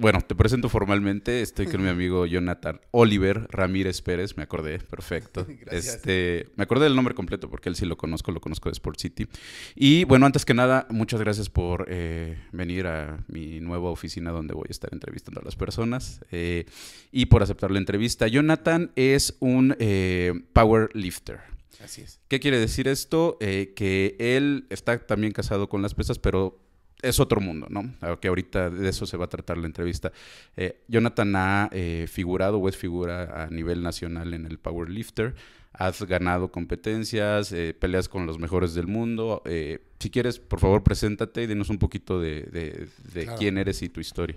Bueno, te presento formalmente. Estoy con mi amigo Jonathan Oliver Ramírez Pérez. Me acordé, perfecto. Gracias. Este, me acordé del nombre completo porque él sí lo conozco, lo conozco de Sport City. Y bueno, antes que nada, muchas gracias por eh, venir a mi nueva oficina donde voy a estar entrevistando a las personas eh, y por aceptar la entrevista. Jonathan es un eh, power lifter. Así es. ¿Qué quiere decir esto? que él está también casado con las pesas, pero es otro mundo, ¿no? Que ahorita de eso se va a tratar la entrevista. Eh, Jonathan ha eh, figurado o es figura a nivel nacional en el Powerlifter. Has ganado competencias, eh, peleas con los mejores del mundo. si quieres, por favor, preséntate y dinos un poquito de, quién eres y tu historia.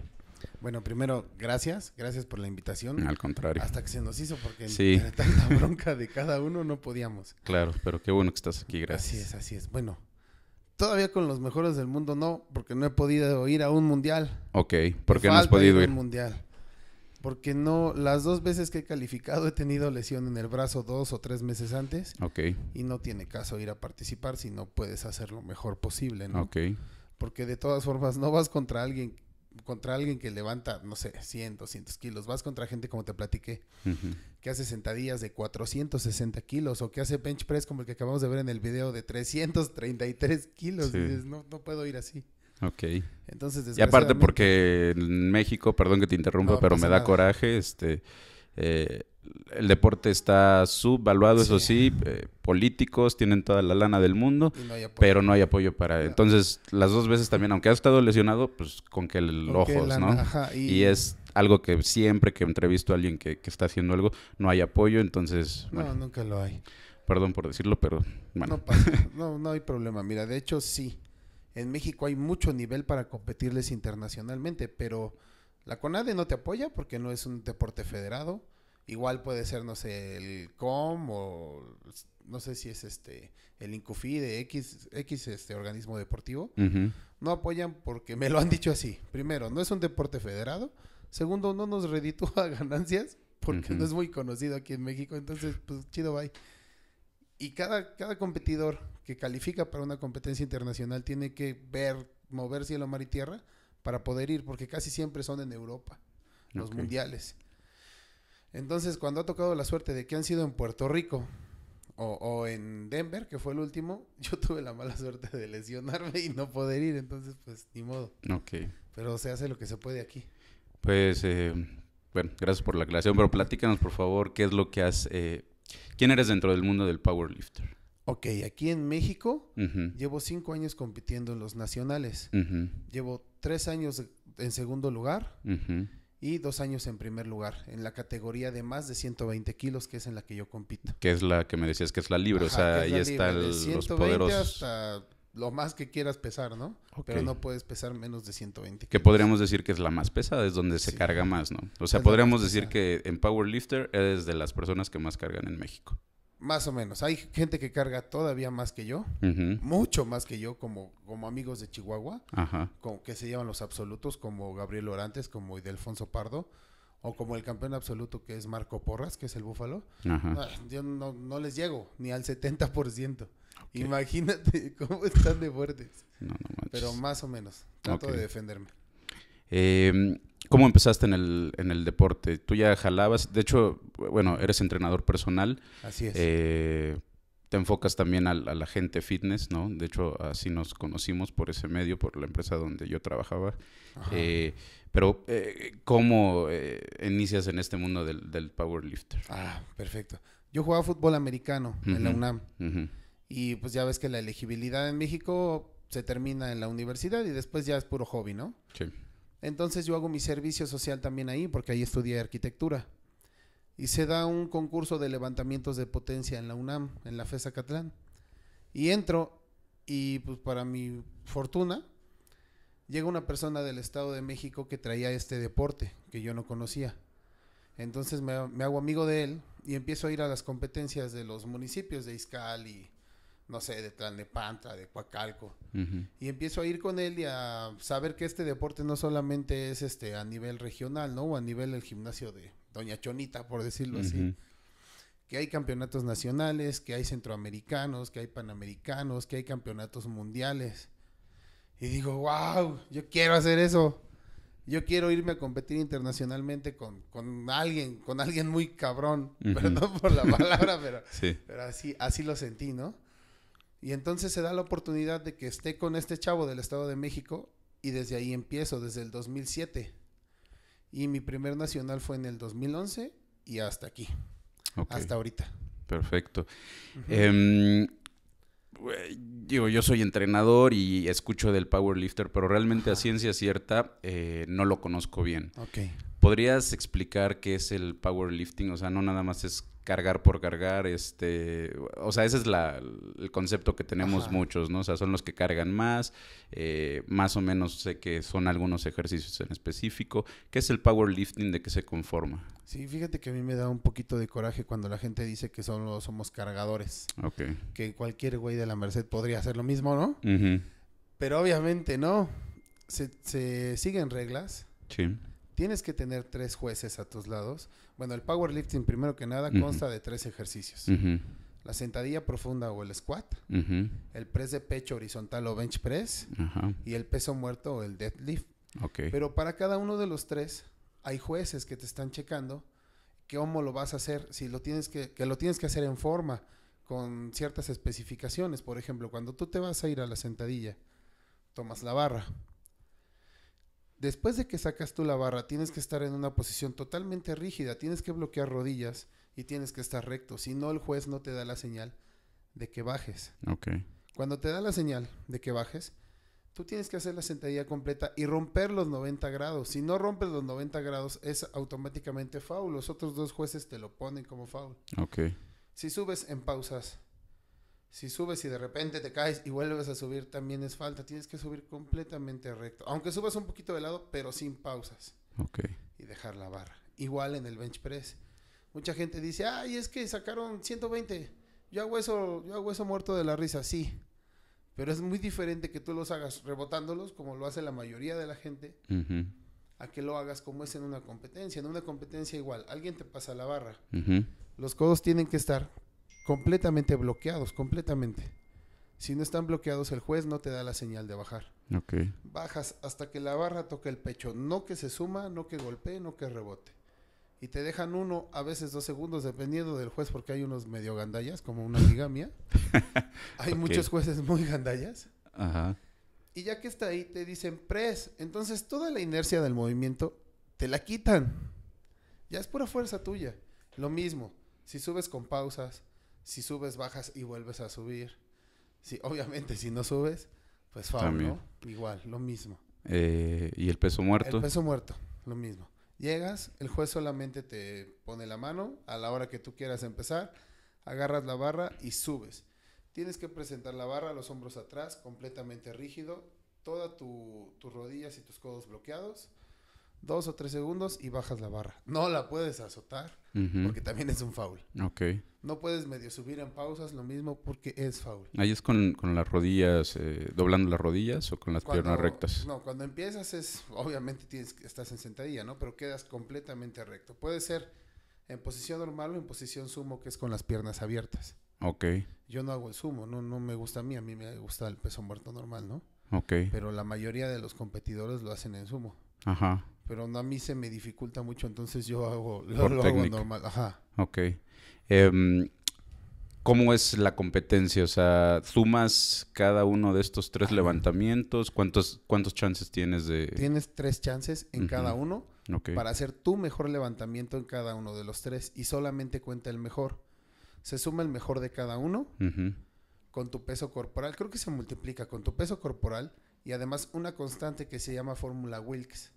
Bueno, primero, gracias, gracias por la invitación. Al contrario. Hasta que se nos hizo, porque tanta bronca de cada uno no podíamos. Claro, pero qué bueno que estás aquí, gracias. Así es, así es. Bueno, Todavía con los mejores del mundo no, porque no he podido ir a un mundial. Ok, porque no has podido ir? A un mundial. Porque no, las dos veces que he calificado he tenido lesión en el brazo dos o tres meses antes. Ok. Y no tiene caso ir a participar si no puedes hacer lo mejor posible, ¿no? Ok. Porque de todas formas no vas contra alguien contra alguien que levanta, no sé, 100, 200 kilos. Vas contra gente, como te platiqué, que hace sentadillas de 460 kilos o que hace bench press como el que acabamos de ver en el video de 333 kilos. Y dices, no, no puedo ir así. Ok. Entonces, Y aparte porque en México, perdón que te interrumpa, pero me da coraje, este eh, el deporte está subvaluado, eso sí, eh, políticos tienen toda la lana del mundo, pero no hay apoyo para... Entonces, las dos veces también, aunque ha estado lesionado, pues con que el ojos, ¿no? y... es algo que siempre que entrevisto a alguien que, está haciendo algo, no hay apoyo, entonces... No, nunca lo hay. Perdón por decirlo, pero... No, pasa, no, no hay problema. Mira, de hecho sí, en México hay mucho nivel para competirles internacionalmente, pero la CONADE no te apoya porque no es un deporte federado. Igual puede ser, no sé, el COM o no sé si es este el INCUFI de X, este organismo deportivo. No apoyan porque me lo han dicho así. Primero, no es un deporte federado. Segundo, no nos reditúa ganancias porque no es muy conocido aquí en México. Entonces, pues chido, bye. Y cada, cada competidor que califica para una competencia internacional tiene que ver, mover cielo, mar y tierra para poder ir, porque casi siempre son en Europa, los mundiales. Entonces, cuando ha tocado la suerte de que han sido en Puerto Rico o, en Denver, que fue el último, yo tuve la mala suerte de lesionarme y no poder ir, entonces pues ni modo. Ok. Pero se hace lo que se puede aquí. Pues, eh, bueno, gracias por la aclaración, pero platícanos por favor qué es lo que has... Eh, ¿Quién eres dentro del mundo del powerlifter? Ok, aquí en México llevo cinco años compitiendo en los nacionales. Llevo tres años en segundo lugar y dos años en primer lugar, en la categoría de más de 120 kilos, que es en la que yo compito. Que es la que me decías que es la libre, o sea, ahí están los poderosos. Hasta lo más que quieras pesar, ¿no? Pero no puedes pesar menos de 120. Que podríamos decir que es la más pesada, es donde se carga más, ¿no? O sea, podríamos decir que en Powerlifter eres de las personas que más cargan en México. Más o menos. Hay gente que carga todavía más que yo, mucho más que yo, como, como amigos de Chihuahua, Con, que se llaman los absolutos, como Gabriel Orantes, como Idelfonso Pardo, o como el campeón absoluto que es Marco Porras, que es el Búfalo. Ah, yo no, les llego ni al 70%. Imagínate cómo están de fuertes. No, no Pero más o menos. Trato de defenderme. Eh, ¿Cómo empezaste en el, deporte? Tú ya jalabas, de hecho, bueno, eres entrenador personal. Así es. Eh, te enfocas también a, a, la gente fitness, ¿no? De hecho, así nos conocimos por ese medio, por la empresa donde yo trabajaba. Eh, pero, eh, ¿cómo eh, inicias en este mundo del, powerlifter? Ah, perfecto. Yo jugaba fútbol americano en la UNAM. Y pues ya ves que la elegibilidad en México se termina en la universidad y después ya es puro hobby, ¿no? Sí. Entonces yo hago mi servicio social también ahí, porque ahí estudié arquitectura. Y se da un concurso de levantamientos de potencia en la UNAM, en la FESA Catlán. Y entro y pues para mi fortuna llega una persona del Estado de México que traía este deporte que yo no conocía. Entonces me, hago amigo de él y empiezo a ir a las competencias de los municipios de Izcal y no sé, de Tlalnepantla, de Cuacalco. Y empiezo a ir con él y a saber que este deporte no solamente es este a nivel regional, ¿no? O a nivel del gimnasio de Doña Chonita, por decirlo así. Que hay campeonatos nacionales, que hay centroamericanos, que hay panamericanos, que hay campeonatos mundiales. Y digo, wow, yo quiero hacer eso. Yo quiero irme a competir internacionalmente con, alguien, con alguien muy cabrón. Perdón por la palabra, pero, pero así, así lo sentí, ¿no? Y entonces se da la oportunidad de que esté con este chavo del Estado de México y desde ahí empiezo, desde el 2007. Y mi primer nacional fue en el 2011 y hasta aquí, hasta ahorita. Perfecto. Em, digo, yo soy entrenador y escucho del powerlifter, pero realmente a ciencia cierta eh, no lo conozco bien. ¿Podrías explicar qué es el powerlifting? O sea, no nada más es cargar por cargar, este, o sea, ese es la, el concepto que tenemos muchos, ¿no? O sea, son los que cargan más, eh, más o menos sé que son algunos ejercicios en específico. ¿Qué es el powerlifting? ¿De qué se conforma? Sí, fíjate que a mí me da un poquito de coraje cuando la gente dice que solo somos cargadores. Ok. Que cualquier güey de la Merced podría hacer lo mismo, ¿no? Pero obviamente no. Se, se siguen reglas. Sí Tienes que tener tres jueces a tus lados. Bueno, el powerlifting, primero que nada, consta de tres ejercicios. La sentadilla profunda o el squat, el press de pecho horizontal o bench press, y el peso muerto o el deadlift. Pero para cada uno de los tres hay jueces que te están checando homo lo vas a hacer, si lo tienes que lo tienes que hacer en forma, con ciertas especificaciones. Por ejemplo, cuando tú te vas a ir a la sentadilla, tomas la barra, Después de que sacas tú la barra, tienes que estar en una posición totalmente rígida, tienes que bloquear rodillas y tienes que estar recto, si no el juez no te da la señal de que bajes. Ok. Cuando te da la señal de que bajes, tú tienes que hacer la sentadilla completa y romper los 90 grados. Si no rompes los 90 grados, es automáticamente foul. Los otros dos jueces te lo ponen como foul. Ok. Si subes en pausas si subes y de repente te caes y vuelves a subir, también es falta. Tienes que subir completamente recto. Aunque subas un poquito de lado, pero sin pausas. Ok. Y dejar la barra. Igual en el bench press. Mucha gente dice, ay, es que sacaron 120. Yo hago eso, yo hago eso muerto de la risa, sí. Pero es muy diferente que tú los hagas rebotándolos, como lo hace la mayoría de la gente, a que lo hagas como es en una competencia. En una competencia igual, alguien te pasa la barra. Los codos tienen que estar completamente bloqueados, completamente. Si no están bloqueados, el juez no te da la señal de bajar. Bajas hasta que la barra toque el pecho, no que se suma, no que golpee, no que rebote. Y te dejan uno, a veces dos segundos, dependiendo del juez, porque hay unos medio gandallas, como una amiga hay muchos jueces muy gandallas. Ajá. Y ya que está ahí, te dicen press. Entonces toda la inercia del movimiento te la quitan. Ya es pura fuerza tuya. Lo mismo, si subes con pausas, si subes, bajas y vuelves a subir. si obviamente, si no subes, pues foul, ¿no? Igual, lo mismo. Eh, ¿Y el peso muerto? El peso muerto, lo mismo. Llegas, el juez solamente te pone la mano a la hora que tú quieras empezar, agarras la barra y subes. Tienes que presentar la barra, los hombros atrás, completamente rígido, todas tus rodillas y tus codos bloqueados, dos o tres segundos y bajas la barra. No la puedes azotar porque también es un foul. Ok no puedes medio subir en pausas, lo mismo porque es faul. Ahí es con, las rodillas, eh, doblando las rodillas o con las piernas rectas. No, cuando empiezas es, obviamente tienes, estás en sentadilla, ¿no? Pero quedas completamente recto. Puede ser en posición normal o en posición sumo, que es con las piernas abiertas. Ok. Yo no hago el sumo, no, no me gusta a mí, a mí me gusta el peso muerto normal, ¿no? Ok. Pero la mayoría de los competidores lo hacen en sumo. Ajá. Pero a mí se me dificulta mucho, entonces yo hago, lo, hago normal. Ajá. Ok. Em, ¿Cómo es la competencia? O sea, ¿sumas cada uno de estos tres levantamientos? ¿Cuántos, cuántos chances tienes de...? Tienes tres chances en cada uno para hacer tu mejor levantamiento en cada uno de los tres y solamente cuenta el mejor. Se suma el mejor de cada uno con tu peso corporal. Creo que se multiplica con tu peso corporal y además una constante que se llama fórmula Wilks.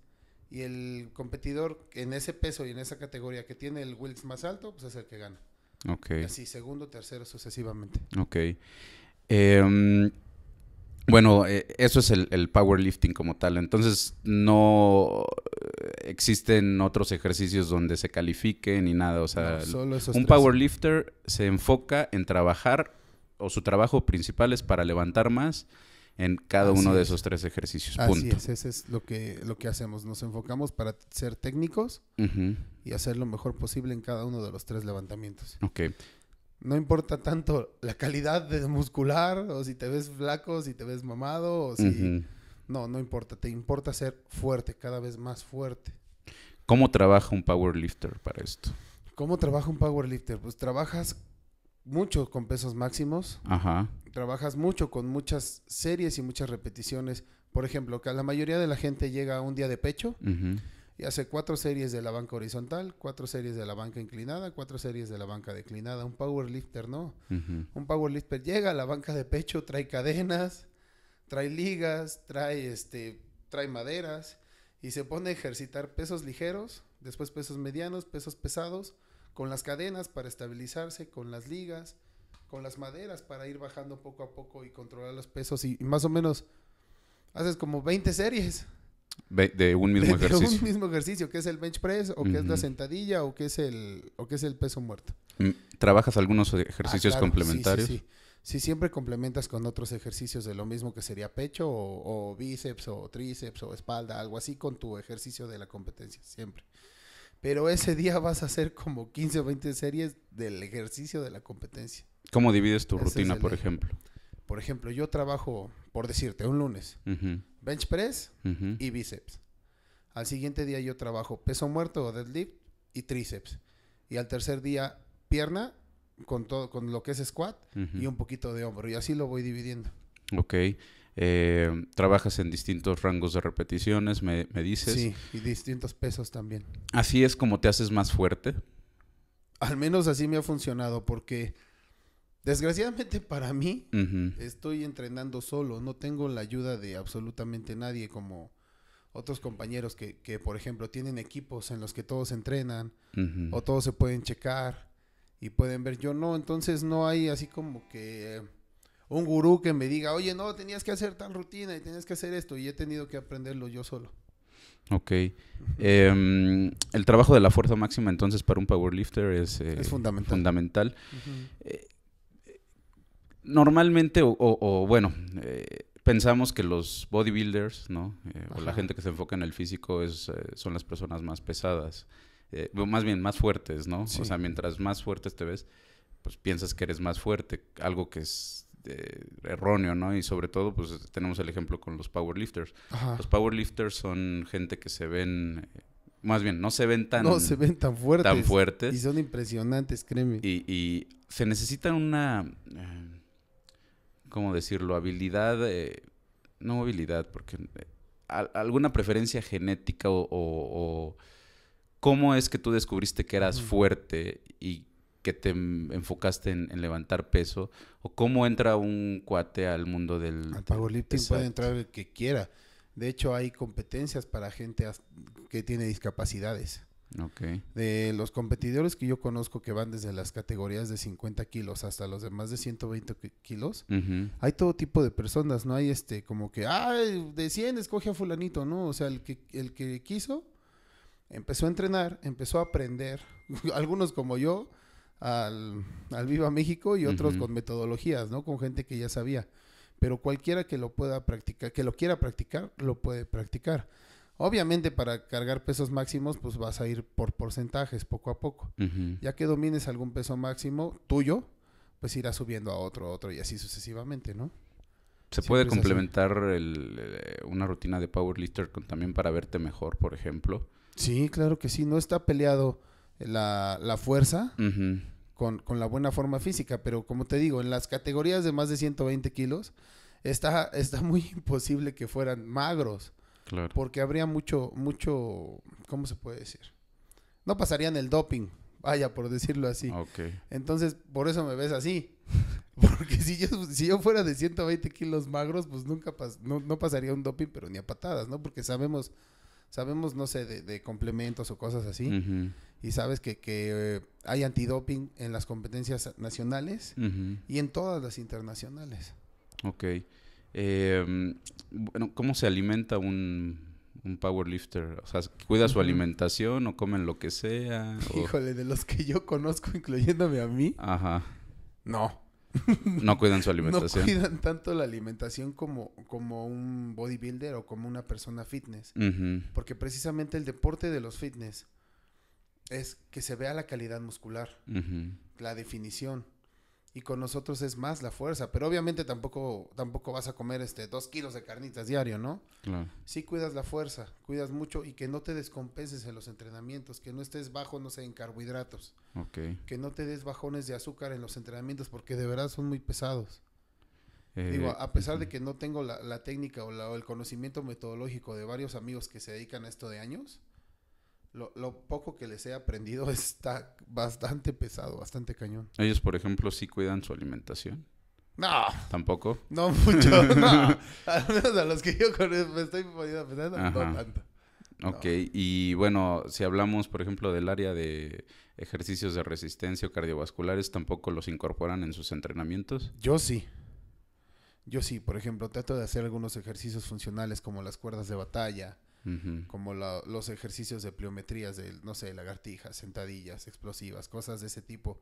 Y el competidor en ese peso y en esa categoría que tiene el Wilks más alto, pues es el que gana. Así, segundo, tercero, sucesivamente. Ok. Em, bueno, eh, eso es el, powerlifting como tal. Entonces, no eh, existen otros ejercicios donde se califique ni nada. O sea, un powerlifter se enfoca en trabajar o su trabajo principal es para levantar más en cada uno de esos tres ejercicios. Así es, ese es lo que, lo que hacemos. Nos enfocamos para ser técnicos y hacer lo mejor posible en cada uno de los tres levantamientos. Ok. No importa tanto la calidad de muscular, o si te ves flaco, si te ves mamado, o si. No, no importa. Te importa ser fuerte, cada vez más fuerte. ¿Cómo trabaja un powerlifter para esto? ¿Cómo trabaja un powerlifter? Pues trabajas mucho con pesos máximos. Ajá trabajas mucho con muchas series y muchas repeticiones. Por ejemplo, que la mayoría de la gente llega a un día de pecho y hace cuatro series de la banca horizontal, cuatro series de la banca inclinada, cuatro series de la banca declinada. Un powerlifter no. un power Un powerlifter llega a la banca de pecho, trae cadenas, trae ligas, trae, este, trae maderas y se pone a ejercitar pesos ligeros, después pesos medianos, pesos pesados, con las cadenas para estabilizarse, con las ligas con las maderas para ir bajando poco a poco y controlar los pesos y, más o menos haces como 20 series. de un mismo ejercicio. un mismo ejercicio, que es el bench press, o que es la sentadilla, o que es el, que es el peso muerto. Mm, ¿Trabajas algunos ah, ejercicios complementarios? Sí, siempre complementas con otros ejercicios de lo mismo que sería pecho, o, o, bíceps, o tríceps, o espalda, algo así con tu ejercicio de la competencia, siempre. Pero ese día vas a hacer como 15 o 20 series del ejercicio de la competencia. ¿Cómo divides tu rutina, por ejemplo? Por ejemplo, yo trabajo, por decirte, un lunes, bench press y bíceps. Al siguiente día yo trabajo peso muerto o deadlift y tríceps. Y al tercer día pierna con todo con lo que es squat y un poquito de hombro y así lo voy dividiendo. Ok. Eh, trabajas en distintos rangos de repeticiones, me, me, dices. Sí, y distintos pesos también. Así es como te haces más fuerte. Al menos así me ha funcionado porque Desgraciadamente para mí, estoy entrenando solo, no tengo la ayuda de absolutamente nadie como otros compañeros que, que por ejemplo, tienen equipos en los que todos entrenan o todos se pueden checar y pueden ver, yo no, entonces no hay así como que un gurú que me diga, oye, no, tenías que hacer tal rutina y tenías que hacer esto y he tenido que aprenderlo yo solo. Ok. Em, el trabajo de la fuerza máxima entonces para un powerlifter es, eh, es fundamental normalmente, o, bueno, eh, pensamos que los bodybuilders, ¿no? Eh, o la gente que se enfoca en el físico es, eh, son las personas más pesadas, más bien más fuertes, ¿no? O sea, mientras más fuertes te ves, pues piensas que eres más fuerte, algo que es erróneo, ¿no? Y sobre todo, pues tenemos el ejemplo con los powerlifters. Los powerlifters son gente que se ven más bien, no se ven tan... No se ven tan fuertes. Y son impresionantes, créeme. Y, se necesita una... ¿cómo decirlo? Habilidad, eh, no habilidad, porque eh, alguna preferencia genética o, cómo es que tú descubriste que eras fuerte y que te enfocaste en, levantar peso o cómo entra un cuate al mundo del... Al puede entrar el que quiera. De hecho, hay competencias para gente que tiene discapacidades. De los competidores que yo conozco que van desde las categorías de 50 kilos hasta los de más de 120 kilos, hay todo tipo de personas, no hay este como que, ay, de 100 escoge a fulanito, ¿no? O sea, el que, el que quiso empezó a entrenar, empezó a aprender, algunos como yo, al, Viva México y otros con metodologías, ¿no? Con gente que ya sabía. Pero cualquiera que lo pueda practicar, que lo quiera practicar, lo puede practicar. Obviamente para cargar pesos máximos, pues vas a ir por porcentajes poco a poco. Ya que domines algún peso máximo tuyo, pues irás subiendo a otro, a otro y así sucesivamente, ¿no? Se puede complementar eh, una rutina de powerlifter con, también para verte mejor, por ejemplo. Sí, claro que sí. No está peleado la, fuerza con, la buena forma física, pero como te digo, en las categorías de más de 120 kilos, está, está muy imposible que fueran magros. Porque habría mucho, mucho, ¿cómo se puede decir? No pasarían el doping, vaya, por decirlo así. Entonces, por eso me ves así. Porque si yo, si yo fuera de 120 kilos magros, pues nunca no, pasaría un doping, pero ni a patadas, ¿no? Porque sabemos, sabemos, no sé, de, complementos o cosas así. Y sabes que, que eh, hay antidoping en las competencias nacionales y en todas las internacionales. Ok. Eh, bueno, ¿cómo se alimenta un, un powerlifter? O sea, ¿cuida su alimentación o comen lo que sea? Híjole, de los que yo conozco, incluyéndome a mí. Ajá. No. No cuidan su alimentación. No cuidan tanto la alimentación como, como un bodybuilder o como una persona fitness. Porque precisamente el deporte de los fitness es que se vea la calidad muscular, la definición y con nosotros es más la fuerza. Pero obviamente tampoco, tampoco vas a comer este dos kilos de carnitas diario, ¿no? Claro. Sí cuidas la fuerza, cuidas mucho y que no te descompenses en los entrenamientos, que no estés bajo, no sé, en carbohidratos. Que no te des bajones de azúcar en los entrenamientos porque de verdad son muy pesados. Eh, Digo, a pesar de que no tengo la, técnica o, el conocimiento metodológico de varios amigos que se dedican a esto de años, lo, lo, poco que les he aprendido está bastante pesado, bastante cañón. Ellos, por ejemplo, sí cuidan su alimentación. No. ¿Tampoco? No mucho, a los que yo con me estoy poniendo a pensar, no tanto. Ok, y bueno, si hablamos, por ejemplo, del área de ejercicios de resistencia o cardiovasculares, ¿tampoco los incorporan en sus entrenamientos? Yo sí. Yo sí, por ejemplo, trato de hacer algunos ejercicios funcionales como las cuerdas de batalla, como los ejercicios de pliometrías de, no sé, lagartijas, sentadillas, explosivas, cosas de ese tipo.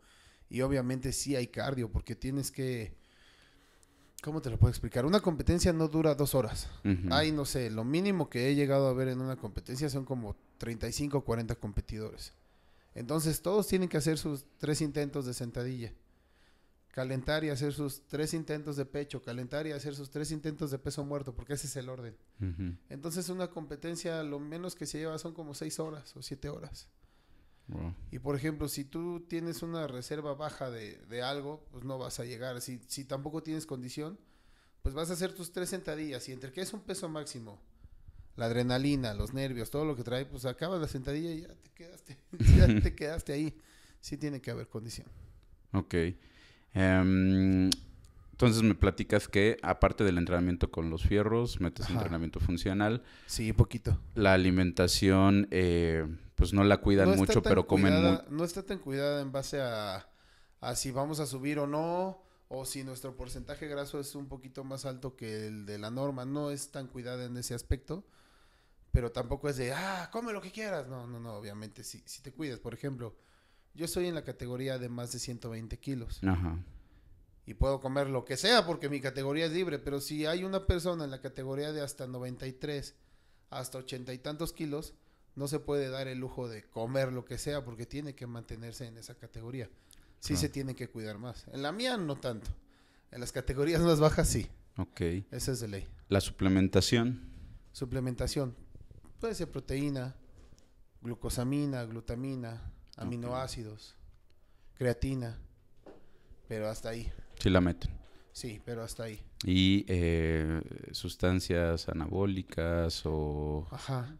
Y obviamente sí hay cardio porque tienes que... ¿Cómo te lo puedo explicar? Una competencia no dura dos horas. Hay, no sé, lo mínimo que he llegado a ver en una competencia son como 35 o 40 competidores. Entonces todos tienen que hacer sus tres intentos de sentadilla calentar y hacer sus tres intentos de pecho, calentar y hacer sus tres intentos de peso muerto, porque ese es el orden. Entonces una competencia lo menos que se lleva son como seis horas o siete horas. Y por ejemplo, si tú tienes una reserva baja de, algo, pues no vas a llegar. Si, si, tampoco tienes condición, pues vas a hacer tus tres sentadillas. Y entre que es un peso máximo, la adrenalina, los nervios, todo lo que trae, pues acabas la sentadilla y ya te quedaste, ya te quedaste ahí. Sí tiene que haber condición. Ok. Em, entonces me platicas que aparte del entrenamiento con los fierros, metes entrenamiento funcional. Sí, poquito. La alimentación, eh, pues no la cuidan mucho, pero comen mucho. No está tan cuidada en base a, si vamos a subir o no, o si nuestro porcentaje graso es un poquito más alto que el de la norma. No es tan cuidada en ese aspecto, pero tampoco es de, ah, come lo que quieras. No, no, no, obviamente, si, si te cuidas, por ejemplo yo estoy en la categoría de más de 120 kilos. Ajá. Y puedo comer lo que sea porque mi categoría es libre, pero si hay una persona en la categoría de hasta 93, hasta 80 y tantos kilos, no se puede dar el lujo de comer lo que sea porque tiene que mantenerse en esa categoría. Sí se tiene que cuidar más. En la mía no tanto. En las categorías más bajas sí. Ok. Esa es de ley. ¿La suplementación? Suplementación. Puede ser proteína, glucosamina, glutamina, aminoácidos, creatina, pero hasta ahí. Sí la meten. Sí, pero hasta ahí. ¿Y eh, sustancias anabólicas o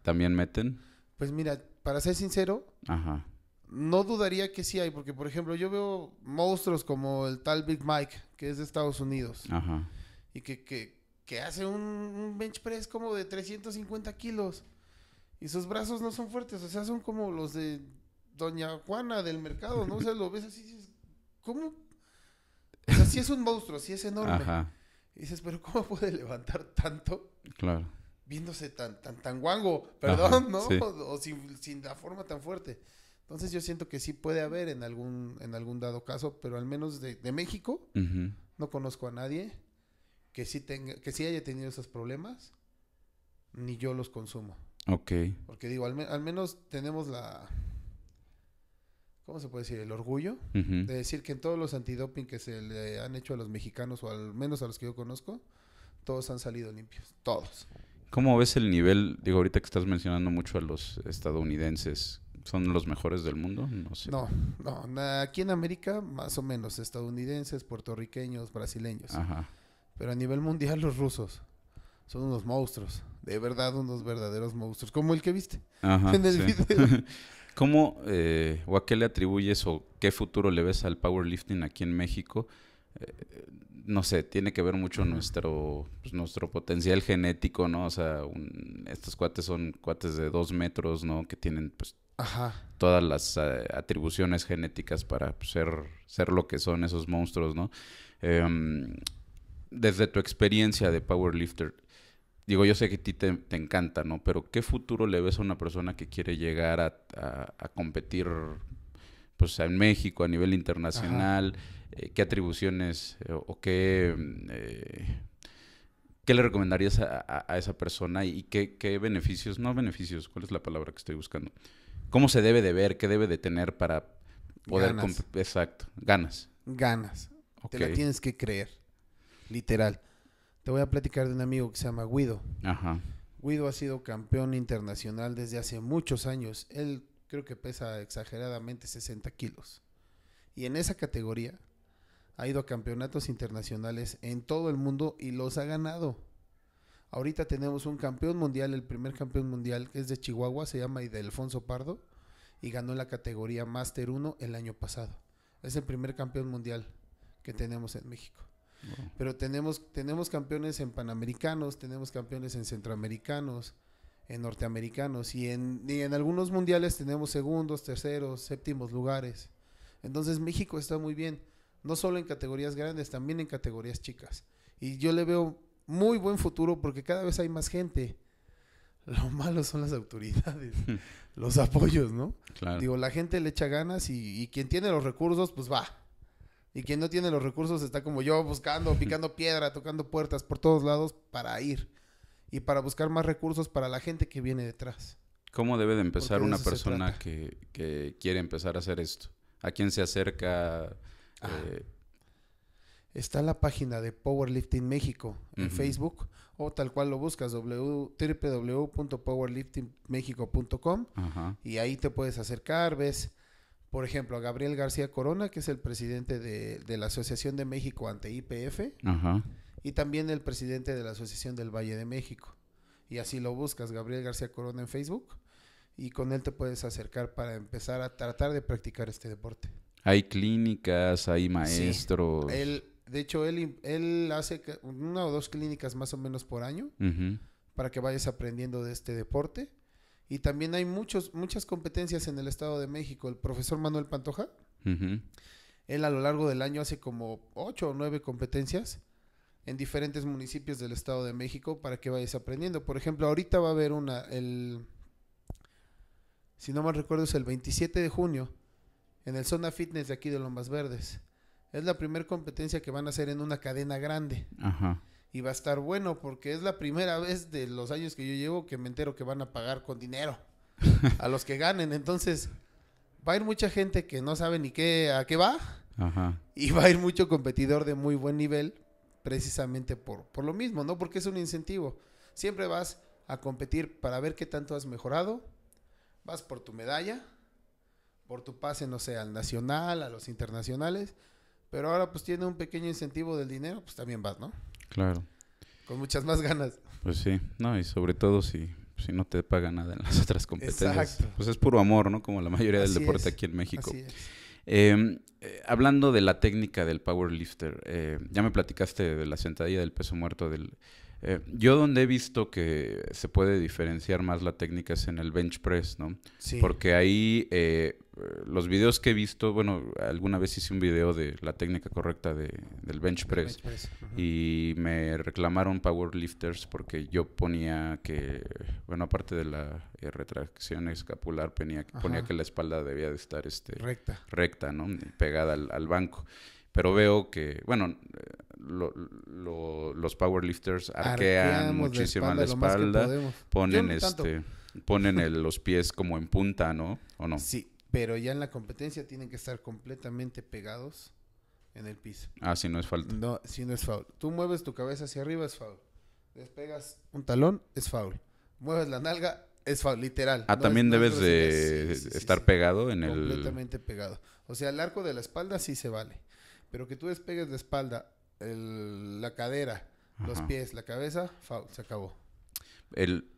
también meten? Pues mira, para ser sincero, no dudaría que sí hay, porque por ejemplo yo veo monstruos como el tal Big Mike, que es de Estados Unidos, y que, hace un, un, bench press como de 350 kilos, y sus brazos no son fuertes, o sea, son como los de doña Juana del mercado, ¿no? O sea, lo ves así, dices, ¿cómo? Así es un monstruo, sí es enorme. Ajá. Y dices, pero ¿cómo puede levantar tanto? Claro. Viéndose tan, tan, tan guango, perdón, ¿no? O, sin, la forma tan fuerte. Entonces yo siento que sí puede haber en algún, en algún dado caso, pero al menos de, México, no conozco a nadie que sí tenga, que sí haya tenido esos problemas, ni yo los consumo. Ok. Porque digo, al menos tenemos la, ¿cómo se puede decir? El orgullo de decir que en todos los antidoping que se le han hecho a los mexicanos, o al menos a los que yo conozco, todos han salido limpios, todos. ¿Cómo ves el nivel? Digo, ahorita que estás mencionando mucho a los estadounidenses, ¿son los mejores del mundo? No, sé. no, no, aquí en América más o menos, estadounidenses, puertorriqueños, brasileños. Ajá. Pero a nivel mundial los rusos son unos monstruos, de verdad unos verdaderos monstruos, como el que viste en el video. ¿Cómo eh, o a qué le atribuyes o qué futuro le ves al powerlifting aquí en México? Eh, no sé, tiene que ver mucho nuestro, pues, nuestro potencial genético, ¿no? O sea, estos cuates son cuates de dos metros, ¿no? Que tienen pues todas las eh, atribuciones genéticas para pues, ser, ser lo que son esos monstruos, ¿no? Em, desde tu experiencia de powerlifter, digo, yo sé que a ti te, encanta, ¿no? Pero ¿qué futuro le ves a una persona que quiere llegar a, competir pues, en México, a nivel internacional? Eh, ¿Qué atribuciones eh, o qué, mm, eh, qué le recomendarías a, esa persona y qué, beneficios, no beneficios, cuál es la palabra que estoy buscando? ¿Cómo se debe de ver? ¿Qué debe de tener para poder... Exacto, ganas. Ganas. Te la tienes que creer, literal. Te voy a platicar de un amigo que se llama Guido. Ajá. Guido ha sido campeón internacional desde hace muchos años. Él creo que pesa exageradamente 60 kilos. Y en esa categoría ha ido a campeonatos internacionales en todo el mundo y los ha ganado. Ahorita tenemos un campeón mundial, el primer campeón mundial que es de Chihuahua, se llama Idelfonso Pardo, y ganó la categoría Master 1 el año pasado. Es el primer campeón mundial que tenemos en México. Pero tenemos, tenemos campeones en Panamericanos, tenemos campeones en Centroamericanos, en Norteamericanos y en, algunos mundiales tenemos segundos, terceros, séptimos lugares. Entonces México está muy bien, no solo en categorías grandes, también en categorías chicas. Y yo le veo muy buen futuro porque cada vez hay más gente. Lo malo son las autoridades, los apoyos, ¿no? Digo, la gente le echa ganas y quien tiene los recursos, pues va y quien no tiene los recursos está como yo buscando, picando piedra, tocando puertas por todos lados para ir y para buscar más recursos para la gente que viene detrás. ¿Cómo debe de empezar una persona que, quiere empezar a hacer esto? ¿A quién se acerca? Ah. Eh? Está la página de Powerlifting México en Facebook o tal cual lo buscas www.powerliftingmexico.com y ahí te puedes acercar, ves por ejemplo, a Gabriel García Corona, que es el presidente de, la Asociación de México ante IPF, y también el presidente de la Asociación del Valle de México. Y así lo buscas, Gabriel García Corona en Facebook, y con él te puedes acercar para empezar a tratar de practicar este deporte. Hay clínicas, hay maestros. Sí. de hecho, él, hace una o dos clínicas más o menos por año para que vayas aprendiendo de este deporte y también hay muchos, muchas competencias en el Estado de México. El profesor Manuel Pantoja, él a lo largo del año hace como ocho o nueve competencias en diferentes municipios del Estado de México para que vayas aprendiendo. Por ejemplo, ahorita va a haber una, el, si no mal recuerdo, es el 27 de junio, en el Zona Fitness de aquí de Lomas Verdes. Es la primera competencia que van a hacer en una cadena grande. Ajá y va a estar bueno porque es la primera vez de los años que yo llevo que me entero que van a pagar con dinero a los que ganen. Entonces, va a ir mucha gente que no sabe ni qué a qué va y va a ir mucho competidor de muy buen nivel precisamente por, por lo mismo, ¿no? Porque es un incentivo. Siempre vas a competir para ver qué tanto has mejorado, vas por tu medalla, por tu pase, no sé, al nacional, a los internacionales, pero ahora pues tiene un pequeño incentivo del dinero, pues también vas, ¿no? Claro. Con muchas más ganas. Pues sí, no, y sobre todo si, si no te paga nada en las otras competencias. Exacto. Pues es puro amor, ¿no? Como la mayoría del deporte aquí en México. Así es. Em, eh, hablando de la técnica del powerlifter, eh, ya me platicaste de la sentadilla del peso muerto, del eh, yo donde he visto que se puede diferenciar más la técnica es en el bench press, ¿no? Sí. Porque ahí eh, los videos que he visto, bueno, alguna vez hice un video de la técnica correcta de, del bench press, y me reclamaron powerlifters porque yo ponía que, bueno, aparte de la eh, retracción escapular, ponía, que la espalda debía de estar este, recta. recta, ¿no? Pegada al banco. Pero veo que, bueno, los powerlifters arquean muchísimo la espalda, ponen este ponen los pies como en punta, ¿no? ¿O no? Sí, pero ya en la competencia tienen que estar completamente pegados en el piso. Ah, si no es falta. No, si no es foul. Tú mueves tu cabeza hacia arriba, es foul. Despegas un talón, es foul. Mueves la nalga, es foul, literal. Ah, también debes de estar pegado en el... Completamente pegado. O sea, el arco de la espalda sí se vale. Pero que tú despegues de espalda, el, la cadera, los pies, la cabeza, se acabó. El,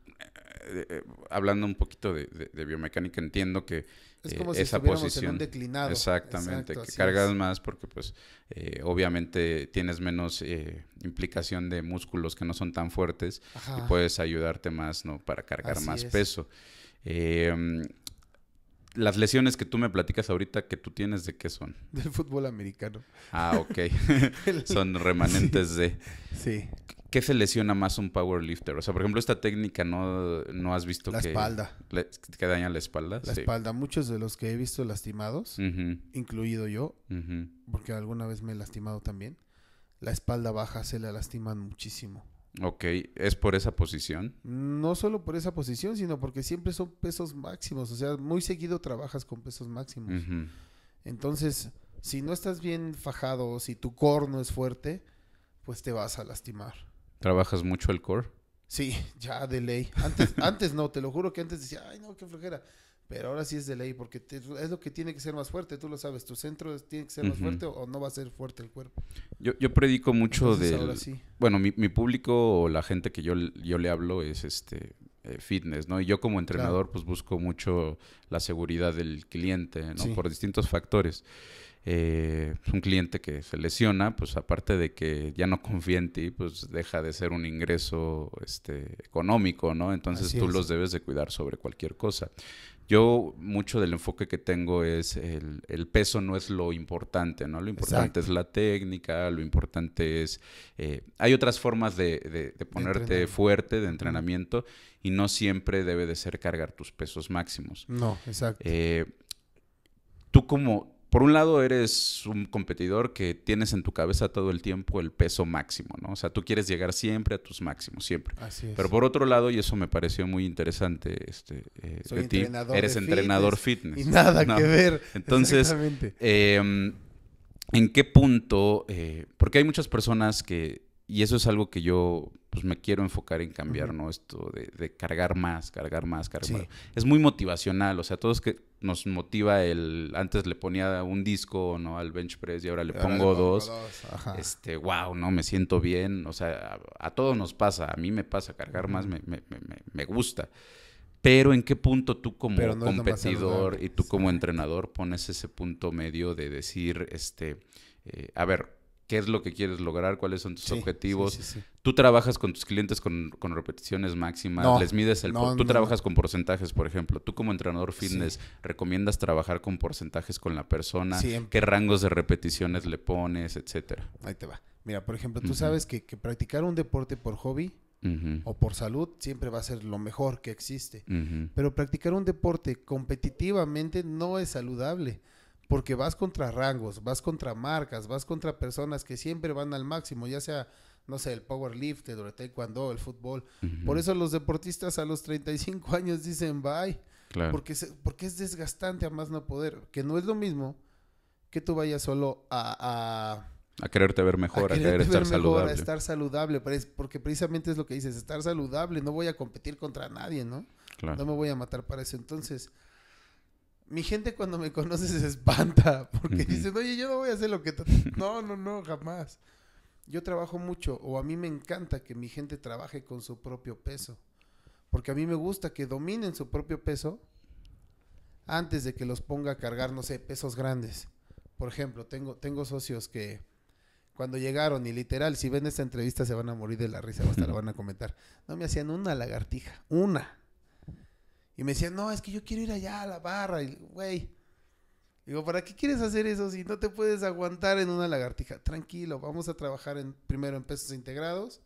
eh, eh, hablando un poquito de, biomecánica, entiendo que eh, esa posición un declinado. Exactamente, que cargas más porque pues obviamente tienes menos implicación de músculos que no son tan fuertes y puedes ayudarte más, ¿no? Para cargar más peso las lesiones que tú me platicas ahorita que tú tienes, ¿de qué son? Del fútbol americano. Ah, ok. son remanentes de... Sí. ¿Qué se lesiona más un powerlifter? O sea, por ejemplo, esta técnica no, no has visto la espalda. que daña la espalda. La espalda. Muchos de los que he visto lastimados, incluido yo, porque alguna vez me he lastimado también, la espalda baja se la lastiman muchísimo. Ok, ¿es por esa posición? No solo por esa posición, sino porque siempre son pesos máximos, o sea, muy seguido trabajas con pesos máximos. Entonces, si no estás bien fajado, si tu core no es fuerte, pues te vas a lastimar. ¿Trabajas mucho el core? Sí, ya de ley. Antes, antes no, te lo juro que antes decía, ay no, qué flojera. Pero ahora sí es de ley, porque es lo que tiene que ser más fuerte, tú lo sabes, tu centro tiene que ser más fuerte o no va a ser fuerte el cuerpo. Yo, yo predico mucho de... Bueno, mi, mi, público o la gente que yo, yo le hablo es este eh, fitness, ¿no? Y yo como entrenador pues busco mucho la seguridad del cliente, ¿no? Por distintos factores. Eh, pues, un cliente que se lesiona, pues aparte de que ya no confía en ti, pues deja de ser un ingreso este, económico, ¿no? Entonces tú los debes de cuidar sobre cualquier cosa. Yo mucho del enfoque que tengo es el, peso no es lo importante, ¿no? Lo importante es la técnica, lo importante es... Eh, hay otras formas de, ponerte fuerte, de entrenamiento, y no siempre debe de ser cargar tus pesos máximos. No, exacto. Eh, tú como, por un lado eres un competidor que tienes en tu cabeza todo el tiempo el peso máximo, ¿no? O sea, tú quieres llegar siempre a tus máximos, siempre. Así es. Pero por otro lado, y eso me pareció muy interesante, este, eh, eres entrenador fitness. Y nada que ver. Entonces, em, ¿en qué punto? Eh, porque hay muchas personas que, y eso es algo que yo pues, me quiero enfocar en cambiar, ¿no? Esto de, cargar más, cargar más, cargar más. Es muy motivacional, o sea, todos que nos motiva el antes le ponía un disco no al bench press y ahora le, pongo, dos, este wow no me siento bien o sea a, todos nos pasa a mí me pasa cargar más me, me, me, me gusta pero en qué punto tú como competidor y tú como entrenador pones ese punto medio de decir este eh, a ver qué es lo que quieres lograr, cuáles son tus objetivos. Tú trabajas con tus clientes con, repeticiones máximas, les mides el... Tú trabajas con porcentajes, por ejemplo. Tú como entrenador fitness, ¿recomiendas trabajar con porcentajes con la persona? Em ¿Qué rangos de repeticiones le pones, etcétera? Ahí te va. Mira, por ejemplo, tú sabes que, practicar un deporte por hobby o por salud siempre va a ser lo mejor que existe. Pero practicar un deporte competitivamente no es saludable porque vas contra rangos, vas contra marcas, vas contra personas que siempre van al máximo, ya sea, no sé, el powerlifting, el taekwondo, el fútbol. Por eso los deportistas a los 35 años dicen bye, porque, es, porque es desgastante a más no poder, que no es lo mismo que tú vayas solo a... a, a quererte ver mejor, a, querer estar saludable. A estar saludable, porque precisamente es lo que dices, estar saludable, no voy a competir contra nadie, ¿no? No me voy a matar para eso. Entonces, mi gente cuando me conoce se espanta porque dicen, oye, yo no voy a hacer lo que... No, no, no, jamás. Yo trabajo mucho o a mí me encanta que mi gente trabaje con su propio peso. Porque a mí me gusta que dominen su propio peso antes de que los ponga a cargar, no sé, pesos grandes. Por ejemplo, tengo, tengo socios que cuando llegaron y literal, si ven esta entrevista se van a morir de la risa, hasta la van a comentar. No me hacían una lagartija, una. Y me decían, no, es que yo quiero ir allá a la barra. Y, güey, digo, ¿para qué quieres hacer eso si no te puedes aguantar en una lagartija? Tranquilo, vamos a trabajar en, primero en pesos integrados,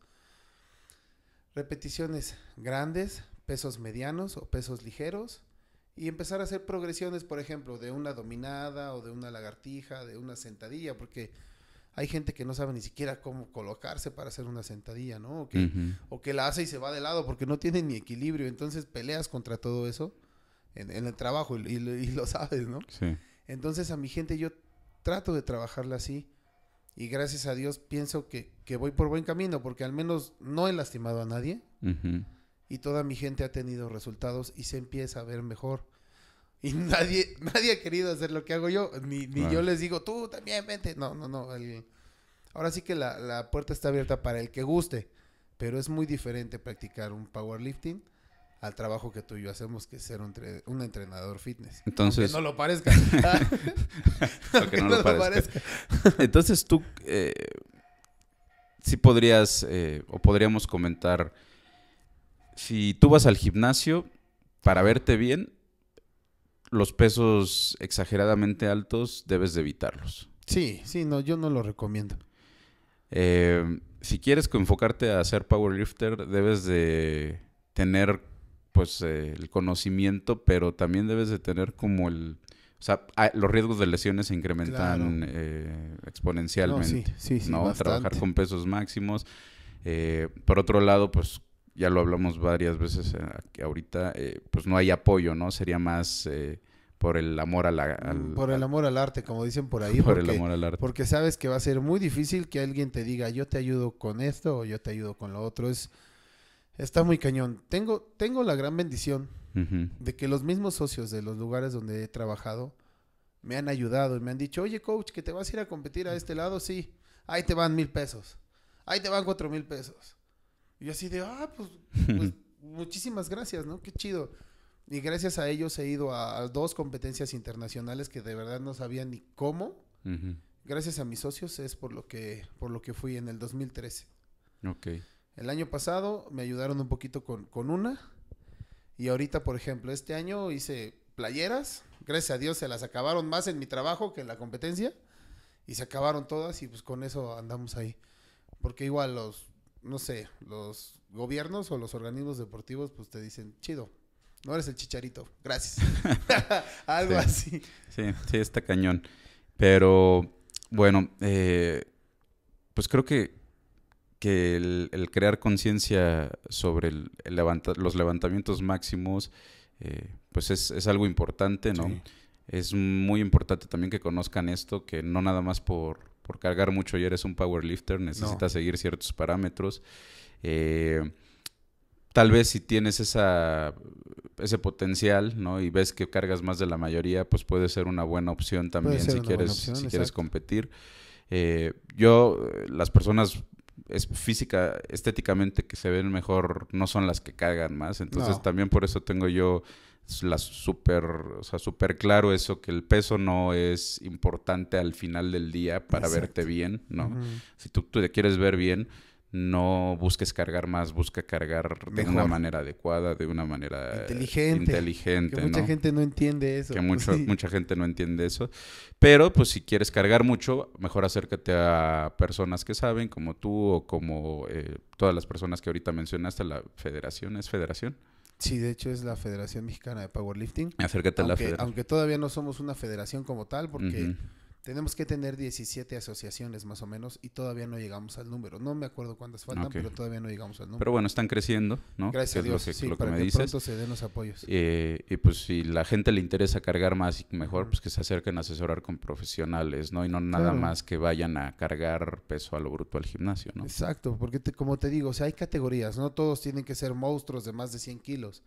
repeticiones grandes, pesos medianos o pesos ligeros. Y empezar a hacer progresiones, por ejemplo, de una dominada o de una lagartija, de una sentadilla, porque hay gente que no sabe ni siquiera cómo colocarse para hacer una sentadilla, ¿no? O que, la hace y se va de lado porque no tiene ni equilibrio. Entonces peleas contra todo eso en, el trabajo y, lo sabes, ¿no? Sí. Entonces a mi gente yo trato de trabajarla así y gracias a Dios pienso que, voy por buen camino porque al menos no he lastimado a nadie y toda mi gente ha tenido resultados y se empieza a ver mejor. Y nadie, nadie ha querido hacer lo que hago yo. Ni, yo les digo, tú también vente. No, no, no. ahora sí que la, puerta está abierta para el que guste. Pero es muy diferente practicar un powerlifting al trabajo que tú y yo hacemos, que ser un, entrenador fitness. Entonces. no lo parezca. no, lo parezca. Entonces tú eh, sí podrías, eh, o podríamos comentar, si tú vas al gimnasio para verte bien, los pesos exageradamente altos debes de evitarlos. Sí, sí, no, yo no lo recomiendo. Eh, si quieres enfocarte a ser powerlifter, debes de tener pues eh, el conocimiento, pero también debes de tener como el... O sea, ah, los riesgos de lesiones se incrementan exponencialmente. Eh, no, sí, sí, sí, Trabajar con pesos máximos. por otro lado, pues ya lo hablamos varias veces eh, que ahorita, eh, pues no hay apoyo, ¿no? Sería más eh, por el amor a al... Por el amor al arte, como dicen por ahí. Por porque, el amor al arte. Porque sabes que va a ser muy difícil que alguien te diga, yo te ayudo con esto o yo te ayudo con lo otro. Es, está muy cañón. Tengo, tengo la gran bendición de que los mismos socios de los lugares donde he trabajado me han ayudado y me han dicho, oye coach, que te vas a ir a competir a este lado, sí, ahí te van mil pesos, ahí te van cuatro mil pesos y así de, ah, pues, pues, muchísimas gracias, ¿no? Qué chido. Y gracias a ellos he ido a, dos competencias internacionales que de verdad no sabía ni cómo. Gracias a mis socios es por lo que, por lo que fui en el 2013. Ok. El año pasado me ayudaron un poquito con una. Y ahorita, por ejemplo, este año hice playeras. Gracias a Dios se las acabaron más en mi trabajo que en la competencia. Y se acabaron todas y pues con eso andamos ahí. Porque igual los no sé, los gobiernos o los organismos deportivos, pues te dicen, chido, no eres el chicharito, gracias. Algo así. Sí, sí, está cañón. Pero bueno, eh, pues creo que, que el, crear conciencia sobre el, los levantamientos máximos, eh, pues es, es, algo importante, ¿no? Es muy importante también que conozcan esto, que no nada más por por cargar mucho y eres un powerlifter, necesitas seguir ciertos parámetros. Eh, tal vez si tienes ese potencial, ¿no? Y ves que cargas más de la mayoría, pues puede ser una buena opción también si quieres, competir. Eh, yo, eh, las personas física, estéticamente que se ven mejor, no son las que cargan más. Entonces también por eso tengo yo la super, o sea, super claro eso, que el peso no es importante al final del día para verte bien, ¿no? Si tú, te quieres ver bien, no busques cargar más, busca cargar de una manera adecuada, de una manera inteligente. inteligente que mucha gente no entiende eso. Que mucha gente no entiende eso. Pero pues si quieres cargar mucho, mejor acércate a personas que saben, como tú o como eh, todas las personas que ahorita mencionaste, la federación, ¿es federación? Sí, de hecho es la Federación Mexicana de Powerlifting. Acércate aunque, a la federación. Aunque todavía no somos una federación como tal, porque tenemos que tener 17 asociaciones más o menos y todavía no llegamos al número. No me acuerdo cuántas faltan, pero todavía no llegamos al número. Pero bueno, están creciendo, ¿no? Gracias a Dios, lo que, sí, lo que, me pronto se den los apoyos. Eh, y pues si la gente le interesa cargar más y mejor, pues que se acerquen a asesorar con profesionales, ¿no? Y no nada más que vayan a cargar peso a lo bruto al gimnasio, ¿no? Exacto, porque como te digo, o hay categorías, no todos tienen que ser monstruos de más de 100 kilos.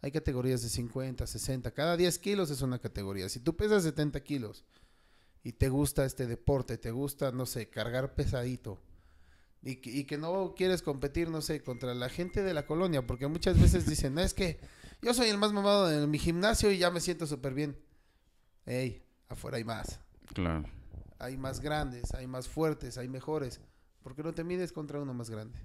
Hay categorías de 50, 60, cada 10 kilos es una categoría. Si tú pesas 70 kilos y te gusta este deporte, te gusta, no sé, cargar pesadito. Y que, no quieres competir, no sé, contra la gente de la colonia, porque muchas veces dicen, es que yo soy el más mamado en mi gimnasio y ya me siento súper bien. Ey, afuera hay más. Claro. Hay más grandes, hay más fuertes, hay mejores. ¿Por qué no te mides contra uno más grande?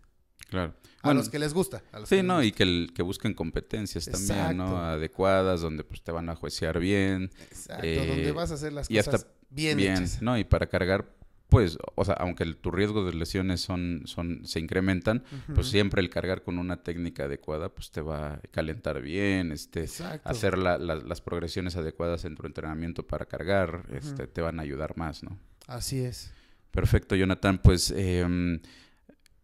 Claro. A los que les gusta. sí, no, y que, que busquen competencias también, ¿no? Adecuadas, donde pues te van a juecear bien. Exacto, donde eh, vas a hacer las cosas bien, ¿no? Y para cargar, pues, o sea, aunque el, tu riesgo de lesiones son, son, se incrementan, pues siempre el cargar con una técnica adecuada, pues te va a calentar bien, este, hacer las progresiones adecuadas en tu entrenamiento para cargar, este, te van a ayudar más, ¿no? Así es. Perfecto, Jonathan, pues em,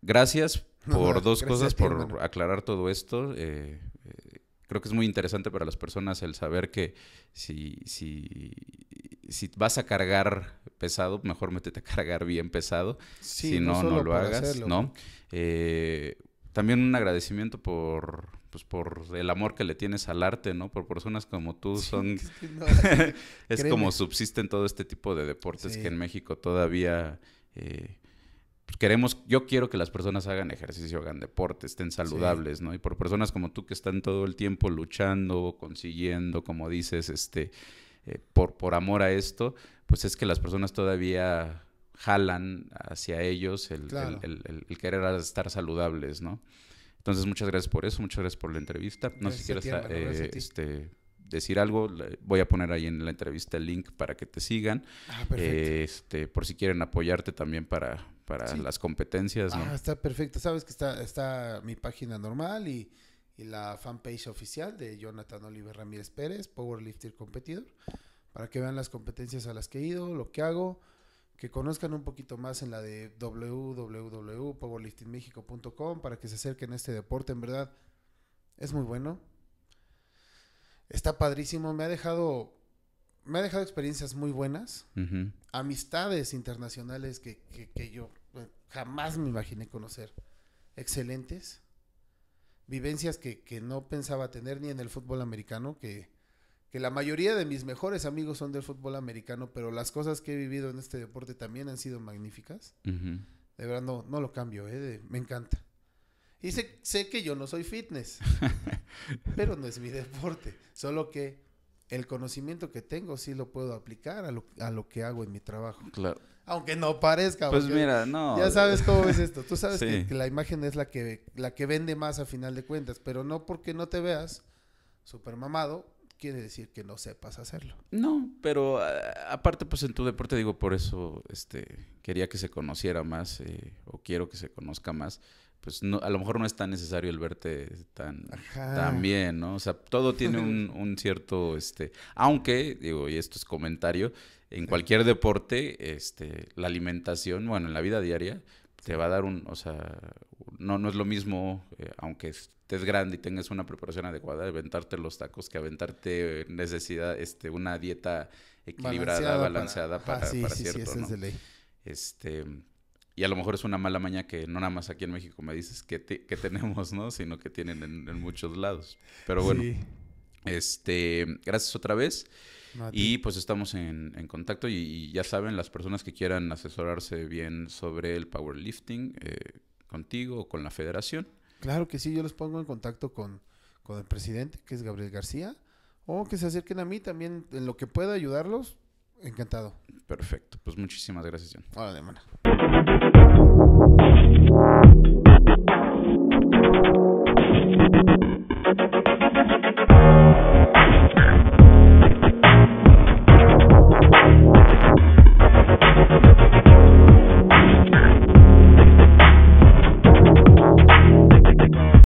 gracias por dos cosas, por aclarar todo esto. Eh, eh, creo que es muy interesante para las personas el saber que si, si si vas a cargar pesado, mejor métete a cargar bien pesado. si no, no, lo hagas, ¿no? Eh, también un agradecimiento por, pues, por el amor que le tienes al arte, ¿no? Por personas como tú son... es como subsisten todo este tipo de deportes que en México todavía... Eh, pues, queremos, yo quiero que las personas hagan ejercicio, hagan deporte, estén saludables, ¿no? Y por personas como tú que están todo el tiempo luchando, consiguiendo, como dices, este, eh, por, amor a esto, pues es que las personas todavía jalan hacia ellos el, querer estar saludables, ¿no? Entonces, muchas gracias por eso, muchas gracias por la entrevista. No sé si quieres eh, este, decir algo, voy a poner ahí en la entrevista el link para que te sigan. Ah, este, por si quieren apoyarte también para, para las competencias. ¿no? Ah, está perfecto. Sabes que está, está mi página normal y y la fanpage oficial de Jonathan Oliver Ramírez Pérez, Powerlifter Competidor, para que vean las competencias a las que he ido, lo que hago, que conozcan un poquito más en la de www.powerliftingmexico.com para que se acerquen a este deporte, en verdad es muy bueno. Está padrísimo, me ha dejado me ha dejado experiencias muy buenas, amistades internacionales que, que, que yo jamás me imaginé conocer, excelentes vivencias que, no pensaba tener ni en el fútbol americano, que, que la mayoría de mis mejores amigos son del fútbol americano, pero las cosas que he vivido en este deporte también han sido magníficas. De verdad, no, lo cambio, ¿eh? me encanta. Y sé, sé, que yo no soy fitness, pero no es mi deporte, solo que el conocimiento que tengo sí lo puedo aplicar a lo, a lo que hago en mi trabajo. Claro. Aunque no parezca. Pues mira, no. Ya sabes cómo es esto. Tú sabes que, la imagen es la que, la que vende más a final de cuentas, pero no porque no te veas super mamado quiere decir que no sepas hacerlo. No, pero ah, aparte pues en tu deporte digo, por eso este, quería que se conociera más eh, o quiero que se conozca más pues no, a lo mejor no es tan necesario el verte tan, bien, ¿no? O sea, todo tiene un, cierto, este, aunque, digo, y esto es comentario, en cualquier deporte, este, la alimentación, bueno, en la vida diaria, te va a dar un, o sea, no, no es lo mismo, eh, aunque estés grande y tengas una preparación adecuada, aventarte los tacos que aventarte necesidad, este, una dieta equilibrada, balanceada, para, para, sí, sí, sí, es de ley. Este y a lo mejor es una mala maña que no nada más aquí en México me dices que, que tenemos, ¿no? Sino que tienen en, muchos lados. Pero bueno, este, gracias otra vez. y pues estamos en, contacto y, ya saben, las personas que quieran asesorarse bien sobre el powerlifting eh, contigo o con la federación. Claro que sí, yo los pongo en contacto con, con el presidente, que es Gabriel García, o que se acerquen a mí también en lo que pueda ayudarlos Encantado. Perfecto. Pues muchísimas gracias, John. Hola, de